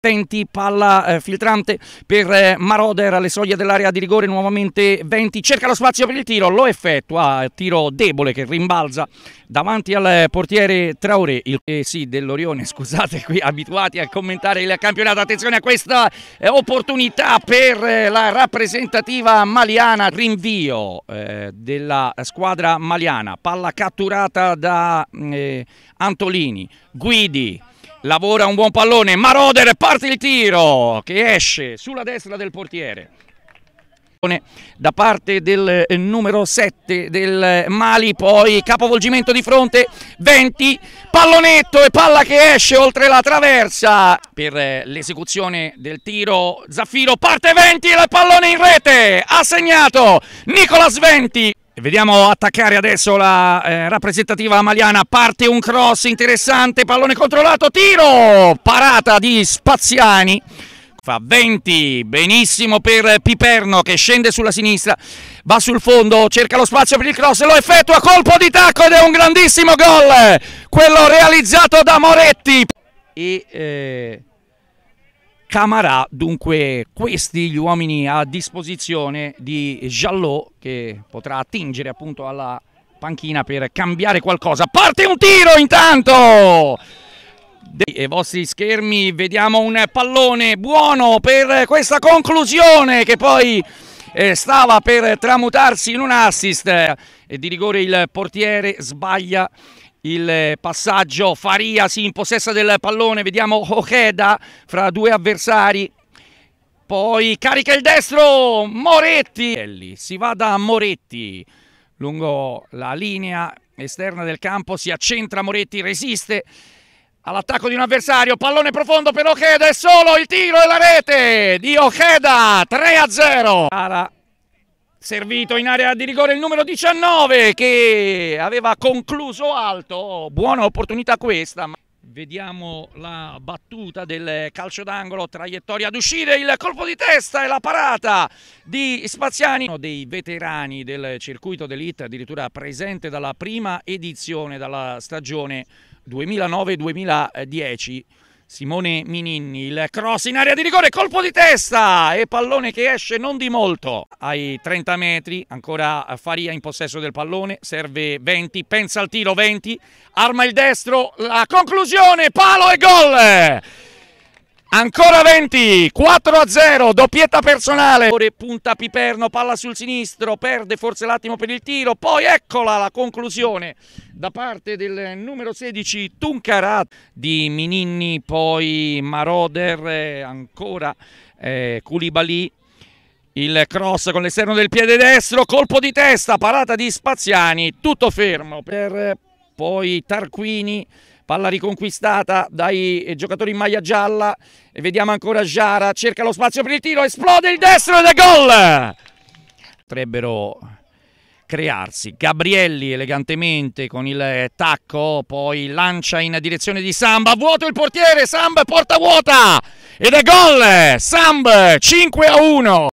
Tenti, palla eh, filtrante per eh, Maroder alle soglie dell'area di rigore, nuovamente 20, cerca lo spazio per il tiro, lo effettua, tiro debole che rimbalza davanti al portiere Traoré, il eh, sì dell'Orione, scusate qui abituati a commentare il campionato, attenzione a questa eh, opportunità per eh, la rappresentativa maliana, rinvio eh, della squadra maliana, palla catturata da mm, eh, Antolini, Guidi, lavora un buon pallone, Maroder parte il tiro che esce sulla destra del portiere da parte del eh, numero 7 del eh, Mali, poi capovolgimento di fronte, 20, pallonetto e palla che esce oltre la traversa per eh, l'esecuzione del tiro Zaffiro, parte 20, e il pallone in rete, ha segnato Nicolas Venti. Vediamo attaccare adesso la eh, rappresentativa maliana. Parte un cross interessante, pallone controllato, tiro! Parata di Spaziani. Fa 20, benissimo per Piperno che scende sulla sinistra, va sul fondo, cerca lo spazio per il cross, lo effettua, colpo di tacco ed è un grandissimo gol! Quello realizzato da Moretti. E eh, Camarà, dunque questi gli uomini a disposizione di Jallot che potrà attingere appunto alla panchina per cambiare qualcosa. Parte un tiro intanto! dei vostri schermi vediamo un pallone buono per questa conclusione che poi eh, stava per tramutarsi in un assist e di rigore il portiere sbaglia il passaggio, Faria si impossessa del pallone, vediamo Ojeda fra due avversari, poi carica il destro, Moretti, si va da Moretti lungo la linea esterna del campo, si accentra Moretti, resiste all'attacco di un avversario, pallone profondo per Ojeda, è solo il tiro e la rete di Ojeda, 3-0. Servito in area di rigore il numero 19 che aveva concluso alto, buona opportunità questa. Vediamo la battuta del calcio d'angolo, traiettoria ad uscire, il colpo di testa e la parata di Spaziani. Uno dei veterani del circuito d'elite, addirittura presente dalla prima edizione, dalla stagione 2009-2010. Simone Mininni, il cross in area di rigore, colpo di testa e pallone che esce non di molto. Ai 30 metri, ancora Faria in possesso del pallone, serve 20, pensa al tiro 20, arma il destro, la conclusione, palo e gol! Ancora 20, 4 a 0, doppietta personale. Punta Piperno, palla sul sinistro, perde forse l'attimo per il tiro, poi eccola la conclusione da parte del numero 16 Tuncarat di Mininni, poi Maroder, eh, ancora eh, Culibali. Il cross con l'esterno del piede destro, colpo di testa, parata di Spaziani, tutto fermo per eh, poi Tarquini palla riconquistata dai eh, giocatori in maglia gialla e vediamo ancora Giara, cerca lo spazio per il tiro, esplode il destro ed è gol! Potrebbero crearsi, Gabrielli elegantemente con il eh, tacco, poi lancia in direzione di Samba, vuoto il portiere, Samba porta vuota ed è gol! Samba 5 a 1!